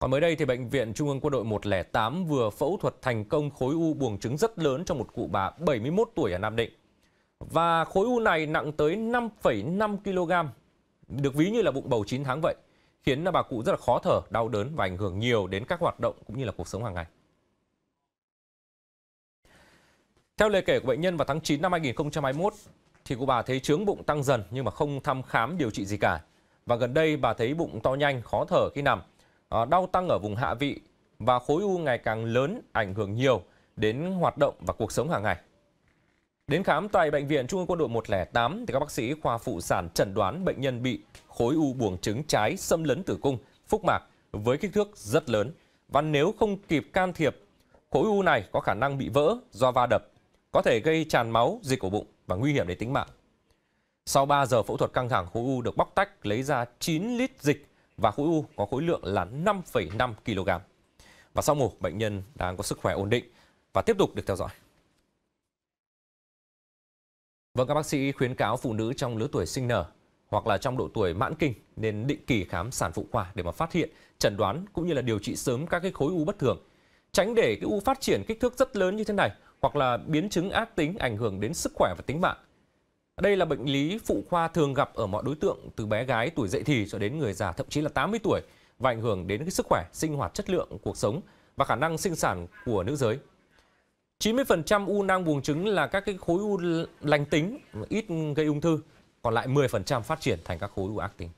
Còn mới đây thì Bệnh viện Trung ương Quân đội 108 vừa phẫu thuật thành công khối u buồng trứng rất lớn cho một cụ bà 71 tuổi ở Nam Định. Và khối u này nặng tới 5,5 kg, được ví như là bụng bầu 9 tháng vậy, khiến bà cụ rất là khó thở, đau đớn và ảnh hưởng nhiều đến các hoạt động cũng như là cuộc sống hàng ngày. Theo lời kể của bệnh nhân vào tháng 9 năm 2021, thì cụ bà thấy trướng bụng tăng dần nhưng mà không thăm khám điều trị gì cả. Và gần đây bà thấy bụng to nhanh, khó thở khi nằm Ờ, đau tăng ở vùng hạ vị và khối u ngày càng lớn ảnh hưởng nhiều đến hoạt động và cuộc sống hàng ngày. Đến khám tại Bệnh viện Trung ương Quân đội 108, thì các bác sĩ khoa phụ sản chẩn đoán bệnh nhân bị khối u buồng trứng trái xâm lấn tử cung, phúc mạc với kích thước rất lớn. Và nếu không kịp can thiệp, khối u này có khả năng bị vỡ do va đập, có thể gây tràn máu, dịch ổ bụng và nguy hiểm đến tính mạng. Sau 3 giờ phẫu thuật căng thẳng, khối u được bóc tách lấy ra 9 lít dịch và khối u có khối lượng là 5,5 kg. Và sau mổ, bệnh nhân đang có sức khỏe ổn định và tiếp tục được theo dõi. Vâng, các bác sĩ khuyến cáo phụ nữ trong lứa tuổi sinh nở hoặc là trong độ tuổi mãn kinh nên định kỳ khám sản phụ khoa để mà phát hiện, chẩn đoán cũng như là điều trị sớm các cái khối u bất thường. Tránh để cái u phát triển kích thước rất lớn như thế này hoặc là biến chứng ác tính ảnh hưởng đến sức khỏe và tính mạng. Đây là bệnh lý phụ khoa thường gặp ở mọi đối tượng từ bé gái tuổi dậy thì cho đến người già thậm chí là 80 tuổi và ảnh hưởng đến cái sức khỏe, sinh hoạt, chất lượng cuộc sống và khả năng sinh sản của nữ giới. 90% u nang buồng trứng là các cái khối u lành tính ít gây ung thư, còn lại 10% phát triển thành các khối u ác tính.